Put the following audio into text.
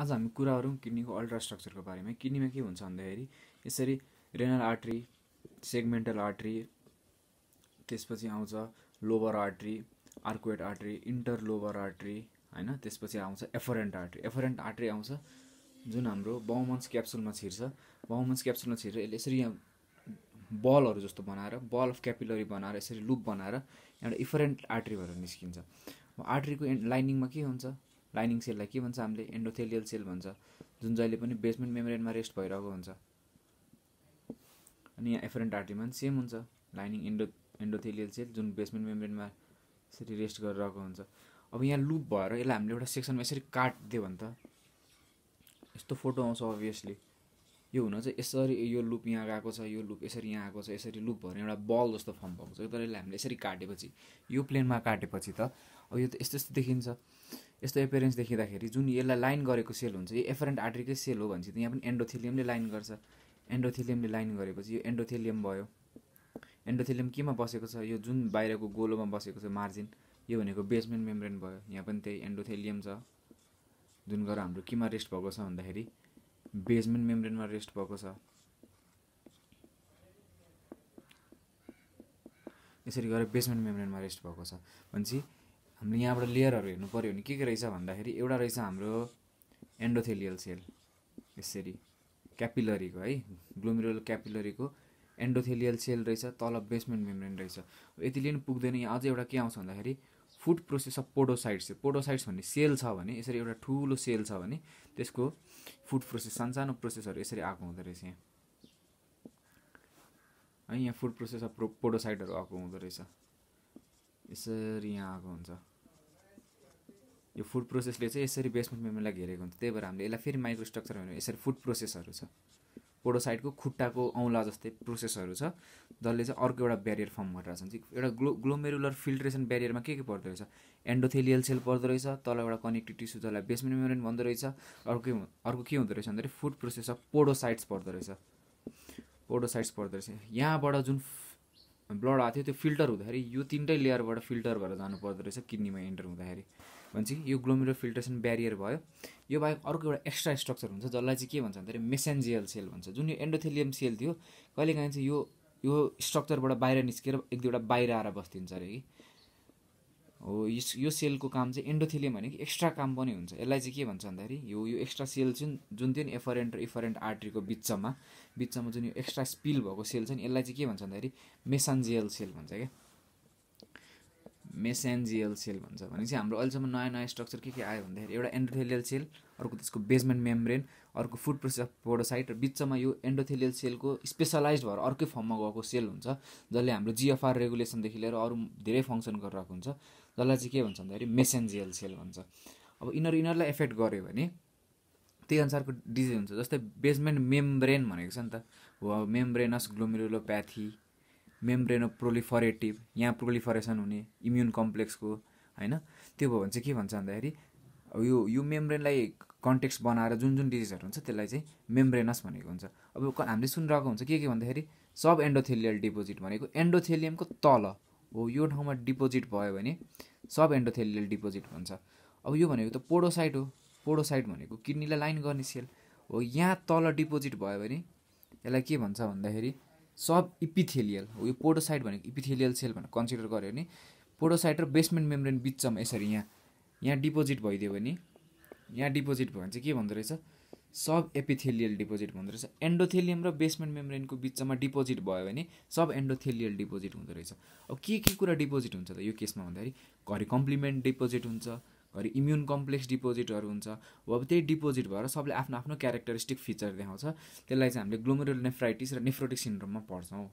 आज हामी कुरा गरौँ किडनीको अल्ट्रास्ट्रक्चरको बारेमा किडनीमा के हुन्छ भन्दाखेरि यसरी रेनल आर्ट्री सेगमेन्टल आर्ट्री त्यसपछि आउँछ lobar artery arcuate artery interlobar artery होइन त्यसपछि आउँछ एफरेन्ट आर्ट्री एफरेन्ट आर्ट्री आउँछ जुन हाम्रो बाउमन्स क्याप्सुलमा छिर्छ बाउमन्स क्याप्सुलमा छिरेर यसले यसरी यहाँ बलहरू जस्तो बनाएर बल अफ क्यापिलरी बनाएर यसरी लुप बनाएर एउटा इफरेन्ट आर्ट्री भएर निस्किन्छ आर्ट्रीको एन्ड लाइनिङमा के हुन्छ लाइनिङ सेललाई के भन्छ हामीले एन्डोथेलियल सेल भन्छ जुन जहिले पनि बेसमेन्ट मेम्ब्रेनमा रेस्ट भइरहेको हुन्छ अनि यहाँ एफरेन्ट आर्टीमा पनि सेम हुन्छ लाइनिङ एन्डो एन्डोथेलियल सेल जुन बेसमेन्ट मेम्ब्रेनमा यसरी रेस्ट गरिरहेको हुन्छ अब यहाँ लुप भएर यसलाई हामीले एउटा सेक्सनमा यसरी काटिदियो भने त यस्तो फोटो आउँछ अभियसली यो हुन चाहिँ यसरी यो लुप यहाँ गएको छ यो लुप यसरी यहाँ आएको छ यसरी लुप भएर एउटा बल जस्तो फर्म भएको छ तर यसलाई हामीले यसरी काटेपछि यो प्लेनमा काटेपछि त अब यो त यस्तो यस्तो देखिन्छ यस्तो एपेरेन्स देखिँदाखेरि जुन यसलाई लाइन गरेको सेल हुन्छ यो एफरेन्ट आर्ट्रीकै सेल हो भनेपछि त यहाँ पनि एन्डोथेलियमले लाइन गर्छ एन्डोथेलियमले लाइन गरेपछि यो एन्डोथेलियम भयो एन्डोथेलियम केमा बसेको छ यो जुन बाहिरको गोलोमा बसेको छ मार्जिन यो भनेको बेसमेन्ट मेम्ब्रेन भयो यहाँ पनि त्यही एन्डोथेलियम छ जुन गरेर हाम्रो केमा रेस्ट भएको छ भन्दाखेरि बेसमेन्ट मेम्ब्रेनमा रेस्ट भएको छ यसरी गरेर बेसमेन्ट मेम्ब्रेनमा रेस्ट भएको छ भनेपछि हामीले यहाँबाट लेयरहरू हेर्नु पऱ्यो भने के के रहेछ भन्दाखेरि एउटा रहेछ हाम्रो एन्डोथेलियल सेल यसरी क्यापिलरीको है ग्लोमिरल क्यापिलरीको एन्डोथेलियल सेल रहेछ तल बेसमेन्ट मेम्ब्रेन रहेछ यतिले पनि पुग्दैन यहाँ अझै एउटा के आउँछ भन्दाखेरि foot process of podocytes podocytes भन्ने सेल छ भने यसरी एउटा ठुलो सेल छ भने त्यसको फुड प्रोसेस सानसानो प्रोसेसहरू यसरी आएको हुँदो रहेछ यहाँ है यहाँ फुड प्रोसेस अफ पोडोसाइटहरू आएको हुँदो रहेछ यसरी यहाँ आएको हुन्छ यो फुड प्रोसेसले चाहिँ यसरी बेसमेन्ट मेमोरीलाई घेरेको हुन्छ त्यही भएर हामीले यसलाई फेरि माइक्रोस्ट्रक्चर भन्यो यसरी फुड प्रोसेसहरू छ पोडोसाइडको खुट्टाको औँला जस्तै प्रोसेसहरू छ जसले चाहिँ अर्को एउटा ब्यारियर फर्म भइरहेको छ एउटा ग्लो ग्लोमेरुलर फिल्ट्रेसन ब्यारियरमा के के पर्दो रहेछ एन्डोथेलियल सेल पर्दो रहेछ तल एउटा कनेक्टिभ टिस्यु जसलाई बेसमेन्ट मेमोरियन भन्दो रहेछ अर्को अर्को के हुँदो रहेछ भन्दाखेरि फुड प्रोसेस अफ पोडोसाइड्स पर्दो रहेछ पोडोसाइड्स पर्दो रहेछ यहाँबाट जुन ब्लड आएको थियो त्यो फिल्टर हुँदाखेरि यो तिनटै लेयरबाट फिल्टर भएर जानु पर्दो रहेछ किडनीमा इन्टर हुँदाखेरि भनेपछि यो ग्लोमेरो फिल्ट्रेसन ब्यारियर भयो यो बाहेक अर्को एउटा एक्स्ट्रा स्ट्रक्चर हुन्छ जसलाई चाहिँ के भन्छ भन्दाखेरि मेसेन्जियल सेल भन्छ जुन यो एन्डोथेलियम सेल थियो कहिलेकाहीँ चाहिँ यो यो स्ट्रक्चरबाट बाहिर निस्केर एक दुईवटा बाहिर आएर बस्दिन्छ अरे कि हो यो सेलको काम चाहिँ एन्डोथेलियम भनेको एक्स्ट्रा काम पनि हुन्छ यसलाई चाहिँ के भन्छ भन्दाखेरि यो यो एक्स्ट्रा सेल जुन जुन थियो नि एफरेन्ट र इफरेन्ट आर्ट्रीको बिचमा बिचमा जुन यो एक्स्ट्रा स्पिल भएको सेल छ नि यसलाई चाहिँ के भन्छ भन्दाखेरि मेसान्जियल सेल भन्छ क्या मेसेन्जियल सेल भन्छ भने चाहिँ हाम्रो अहिलेसम्म नयाँ नयाँ स्ट्रक्चर के के आयो भन्दाखेरि एउटा एन्डोथेलियल सेल अर्को त्यसको बेसमेन्ट मेम्ब्रेन अर्को फुड प्रोसेस अफ पोडोसाइट र बिचमा यो एन्डोथेलियल सेलको स्पेसलाइज भएर अर्कै फर्ममा गएको सेल हुन्छ जसले हाम्रो जिएफआर रेगुलेसनदेखि लिएर अरू धेरै फङ्सन गरिरहेको हुन्छ जसलाई चाहिँ के भन्छ भन्दाखेरि मेसेन्जियल सेल भन्छ अब यिनीहरू यिनीहरूलाई एफेक्ट गऱ्यो भने त्यही अनुसारको डिजिज हुन्छ जस्तै बेसमेन्ट मेम्ब्रेन भनेको छ नि त हो मेम्ब्रेनस ग्लोमेरुलोप्याथी मेम्ब्रेनो प्रोलिफरेटिभ यहाँ प्रोलिफरेसन हुने इम्युन कम्प्लेक्सको होइन त्यो भयो भने चाहिँ के भन्छ भन्दाखेरि यो यो मेम्ब्रेनलाई कन्टेक्स्ट बनाएर जुन जुन डिजिजहरू हुन्छ त्यसलाई चाहिँ मेम्ब्रेनस भनेको हुन्छ अब हामीले सुनिरहेको हुन्छ के के भन्दाखेरि सब एन्डोथेलियल डिपोजिट भनेको एन्डोथेलियमको तल हो यो ठाउँमा डिपोजिट भयो भने सब एन्डोथेलियल डिपोजिट भन्छ अब यो भनेको त पोडोसाइट हो पोडोसाइट भनेको किडनीलाई लाइन गर्ने सेल हो यहाँ तल डिपोजिट भयो भने यसलाई के भन्छ भन्दाखेरि सब इपिथेलियल हो यो पोडोसाइट भनेको इपिथेलियल सेल भनेर कन्सिडर गऱ्यो भने पोडोसाइट र बेसमेन्ट मेम्ब्रेन बिचमा यसरी यहाँ यहाँ डिपोजिट भइदियो भने यहाँ डिपोजिट भयो भने चाहिँ के भन्दो रहेछ सब एपिथेलियल डिपोजिट भन्दो रहेछ एन्डोथेलियम र बेसमेन्ट मेम्ब्रेनको बिचमा डिपोजिट भयो भने सब एन्डोथेलियल डिपोजिट हुँदो रहेछ अब के के कुरा डिपोजिट हुन्छ त यो केसमा भन्दाखेरि घरि कम्प्लिमेन्ट डिपोजिट हुन्छ घरि इम्युन कम्प्लेक्स डिपोजिटहरू हुन्छ हो अब त्यही डिपोजिट भएर सबले आफ्नो आफ्नो क्यारेक्टरिस्टिक फिचर देखाउँछ त्यसलाई चाहिँ हामीले ग्लोमेरुलर नेफ्राइटिस र नेफ्रोटिक सिन्ड्रोममा पढ्छौँ